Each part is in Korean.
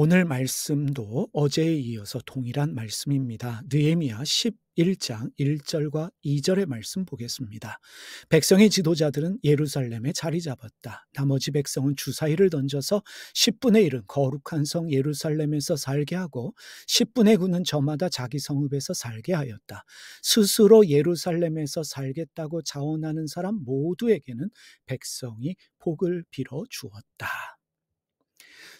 오늘 말씀도 어제에 이어서 동일한 말씀입니다. 느헤미야 11장 1절과 2절의 말씀 보겠습니다. 백성의 지도자들은 예루살렘에 자리 잡았다. 나머지 백성은 주사위를 던져서 10분의 1은 거룩한 성 예루살렘에서 살게 하고 10분의 9는 저마다 자기 성읍에서 살게 하였다. 스스로 예루살렘에서 살겠다고 자원하는 사람 모두에게는 백성이 복을 빌어 주었다.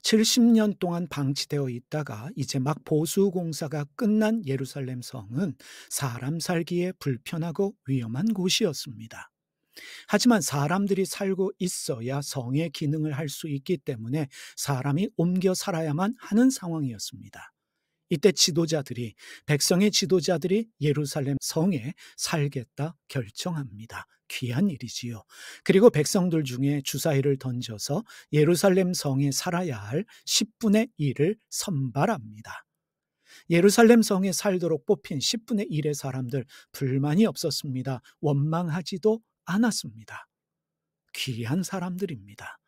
70년 동안 방치되어 있다가 이제 막 보수 공사가 끝난 예루살렘 성은 사람 살기에 불편하고 위험한 곳이었습니다. 하지만 사람들이 살고 있어야 성의 기능을 할 수 있기 때문에 사람이 옮겨 살아야만 하는 상황이었습니다. 이때 지도자들이 백성의 지도자들이 예루살렘 성에 살겠다 결정합니다. 귀한 일이지요. 그리고 백성들 중에 주사위를 던져서 예루살렘 성에 살아야 할 10분의 1을 선발합니다. 예루살렘 성에 살도록 뽑힌 10분의 1의 사람들 불만이 없었습니다. 원망하지도 않았습니다. 귀한 사람들입니다.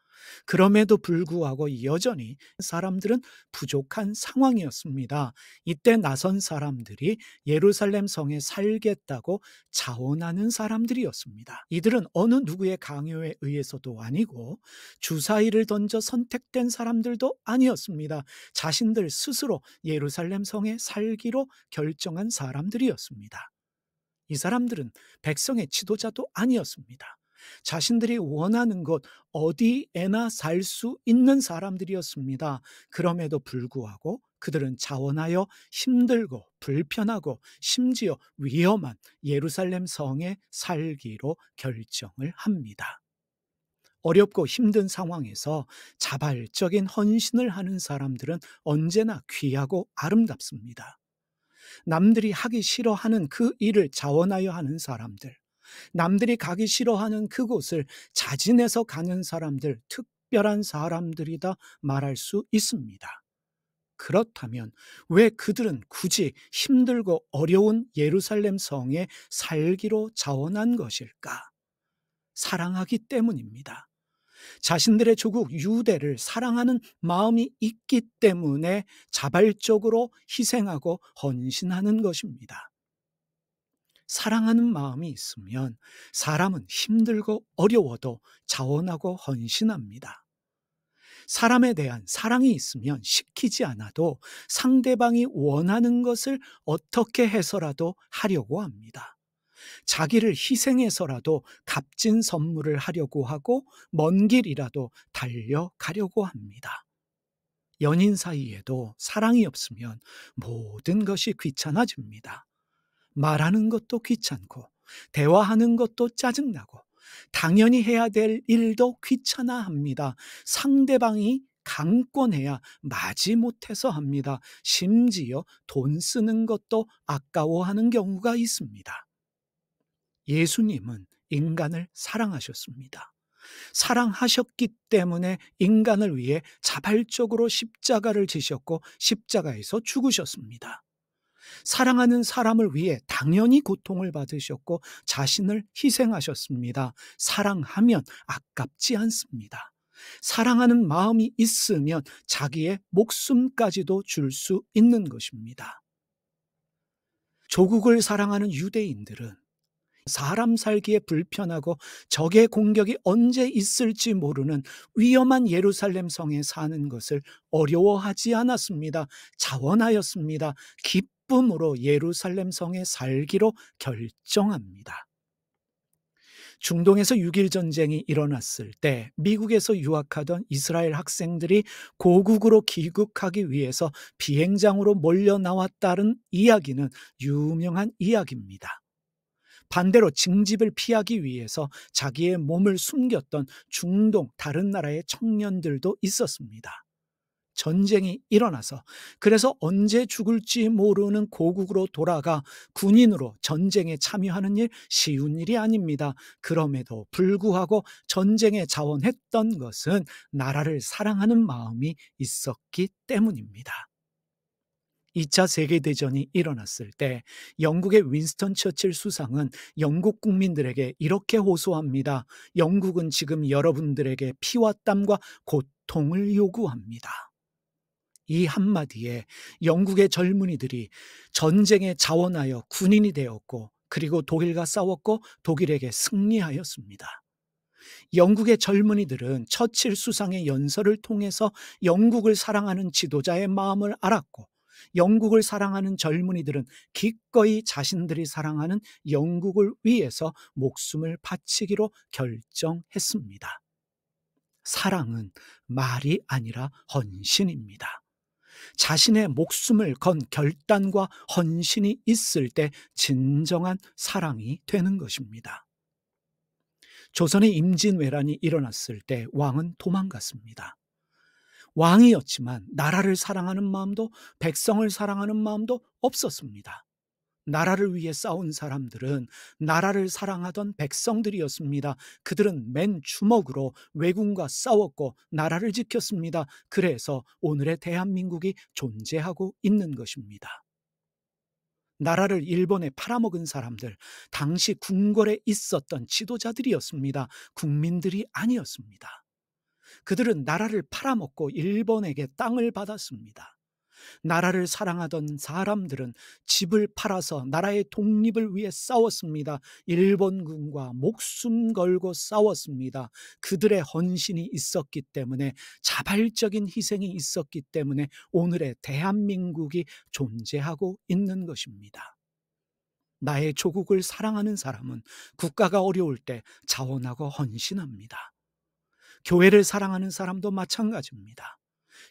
그럼에도 불구하고 여전히 사람들은 부족한 상황이었습니다. 이때 나선 사람들이 예루살렘 성에 살겠다고 자원하는 사람들이었습니다. 이들은 어느 누구의 강요에 의해서도 아니고 주사위를 던져 선택된 사람들도 아니었습니다. 자신들 스스로 예루살렘 성에 살기로 결정한 사람들이었습니다. 이 사람들은 백성의 지도자도 아니었습니다. 자신들이 원하는 곳 어디에나 살 수 있는 사람들이었습니다. 그럼에도 불구하고 그들은 자원하여 힘들고 불편하고 심지어 위험한 예루살렘 성에 살기로 결정을 합니다. 어렵고 힘든 상황에서 자발적인 헌신을 하는 사람들은 언제나 귀하고 아름답습니다. 남들이 하기 싫어하는 그 일을 자원하여 하는 사람들, 남들이 가기 싫어하는 그곳을 자진해서 가는 사람들, 특별한 사람들이다 말할 수 있습니다. 그렇다면 왜 그들은 굳이 힘들고 어려운 예루살렘 성에 살기로 자원한 것일까? 사랑하기 때문입니다. 자신들의 조국 유대를 사랑하는 마음이 있기 때문에 자발적으로 희생하고 헌신하는 것입니다. 사랑하는 마음이 있으면 사람은 힘들고 어려워도 자원하고 헌신합니다. 사람에 대한 사랑이 있으면 시키지 않아도 상대방이 원하는 것을 어떻게 해서라도 하려고 합니다. 자기를 희생해서라도 값진 선물을 하려고 하고 먼 길이라도 달려가려고 합니다. 연인 사이에도 사랑이 없으면 모든 것이 귀찮아집니다. 말하는 것도 귀찮고 대화하는 것도 짜증나고 당연히 해야 될 일도 귀찮아 합니다. 상대방이 강권해야 마지못해서 합니다. 심지어 돈 쓰는 것도 아까워하는 경우가 있습니다. 예수님은 인간을 사랑하셨습니다. 사랑하셨기 때문에 인간을 위해 자발적으로 십자가를 지셨고 십자가에서 죽으셨습니다. 사랑하는 사람을 위해 당연히 고통을 받으셨고 자신을 희생하셨습니다. 사랑하면 아깝지 않습니다. 사랑하는 마음이 있으면 자기의 목숨까지도 줄 수 있는 것입니다. 조국을 사랑하는 유대인들은 사람 살기에 불편하고 적의 공격이 언제 있을지 모르는 위험한 예루살렘 성에 사는 것을 어려워하지 않았습니다. 자원하였습니다. 기뻐 기쁨으로 예루살렘 성에 살기로 결정합니다. 중동에서 6일 전쟁이 일어났을 때 미국에서 유학하던 이스라엘 학생들이 고국으로 귀국하기 위해서 비행장으로 몰려 나왔다는 이야기는 유명한 이야기입니다. 반대로 징집을 피하기 위해서 자기의 몸을 숨겼던 중동 다른 나라의 청년들도 있었습니다. 전쟁이 일어나서 그래서 언제 죽을지 모르는 고국으로 돌아가 군인으로 전쟁에 참여하는 일 쉬운 일이 아닙니다. 그럼에도 불구하고 전쟁에 자원했던 것은 나라를 사랑하는 마음이 있었기 때문입니다. 2차 세계대전이 일어났을 때 영국의 윈스턴 처칠 수상은 영국 국민들에게 이렇게 호소합니다. 영국은 지금 여러분들에게 피와 땀과 고통을 요구합니다. 이 한마디에 영국의 젊은이들이 전쟁에 자원하여 군인이 되었고 그리고 독일과 싸웠고 독일에게 승리하였습니다. 영국의 젊은이들은 처칠 수상의 연설을 통해서 영국을 사랑하는 지도자의 마음을 알았고 영국을 사랑하는 젊은이들은 기꺼이 자신들이 사랑하는 영국을 위해서 목숨을 바치기로 결정했습니다. 사랑은 말이 아니라 헌신입니다. 자신의 목숨을 건 결단과 헌신이 있을 때 진정한 사랑이 되는 것입니다. 조선의 임진왜란이 일어났을 때 왕은 도망갔습니다. 왕이었지만 나라를 사랑하는 마음도 백성을 사랑하는 마음도 없었습니다. 나라를 위해 싸운 사람들은 나라를 사랑하던 백성들이었습니다. 그들은 맨 주먹으로 왜군과 싸웠고 나라를 지켰습니다. 그래서 오늘의 대한민국이 존재하고 있는 것입니다. 나라를 일본에 팔아먹은 사람들, 당시 궁궐에 있었던 지도자들이었습니다. 국민들이 아니었습니다. 그들은 나라를 팔아먹고 일본에게 땅을 받았습니다. 나라를 사랑하던 사람들은 집을 팔아서 나라의 독립을 위해 싸웠습니다. 일본군과 목숨 걸고 싸웠습니다. 그들의 헌신이 있었기 때문에 자발적인 희생이 있었기 때문에 오늘의 대한민국이 존재하고 있는 것입니다. 나의 조국을 사랑하는 사람은 국가가 어려울 때 자원하고 헌신합니다. 교회를 사랑하는 사람도 마찬가지입니다.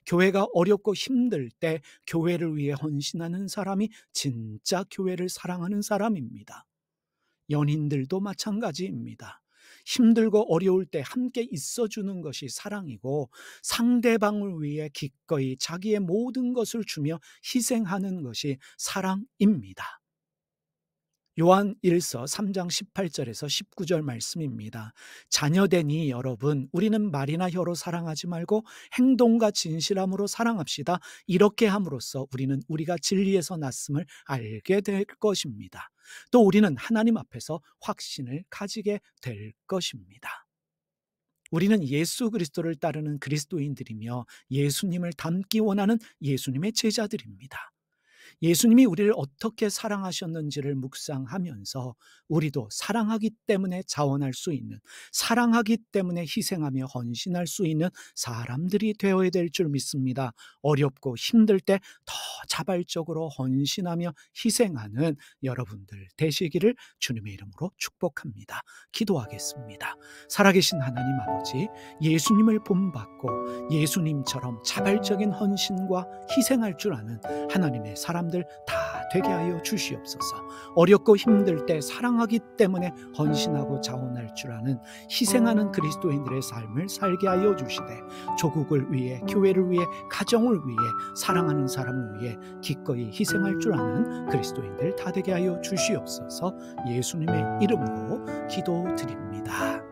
교회가 어렵고 힘들 때 교회를 위해 헌신하는 사람이 진짜 교회를 사랑하는 사람입니다. 연인들도 마찬가지입니다. 힘들고 어려울 때 함께 있어주는 것이 사랑이고 상대방을 위해 기꺼이 자기의 모든 것을 주며 희생하는 것이 사랑입니다. 요한 1서 3장 18절에서 19절 말씀입니다. 자녀되니 여러분 우리는 말이나 혀로 사랑하지 말고 행동과 진실함으로 사랑합시다. 이렇게 함으로써 우리는 우리가 진리에서 났음을 알게 될 것입니다. 또 우리는 하나님 앞에서 확신을 가지게 될 것입니다. 우리는 예수 그리스도를 따르는 그리스도인들이며 예수님을 닮기 원하는 예수님의 제자들입니다. 예수님이 우리를 어떻게 사랑하셨는지를 묵상하면서 우리도 사랑하기 때문에 자원할 수 있는, 사랑하기 때문에 희생하며 헌신할 수 있는 사람들이 되어야 될 줄 믿습니다. 어렵고 힘들 때 더 자발적으로 헌신하며 희생하는 여러분들 되시기를 주님의 이름으로 축복합니다. 기도하겠습니다. 살아계신 하나님 아버지, 예수님을 본받고 예수님처럼 자발적인 헌신과 희생할 줄 아는 하나님의 사람 사람들 다 되게 하여 주시옵소서. 어렵고 힘들 때 사랑하기 때문에 헌신하고 자원할 줄 아는 희생하는 그리스도인들의 삶을 살게 하여 주시되 조국을 위해 교회를 위해 가정을 위해 사랑하는 사람을 위해 기꺼이 희생할 줄 아는 그리스도인들 다 되게 하여 주시옵소서. 예수님의 이름으로 기도드립니다.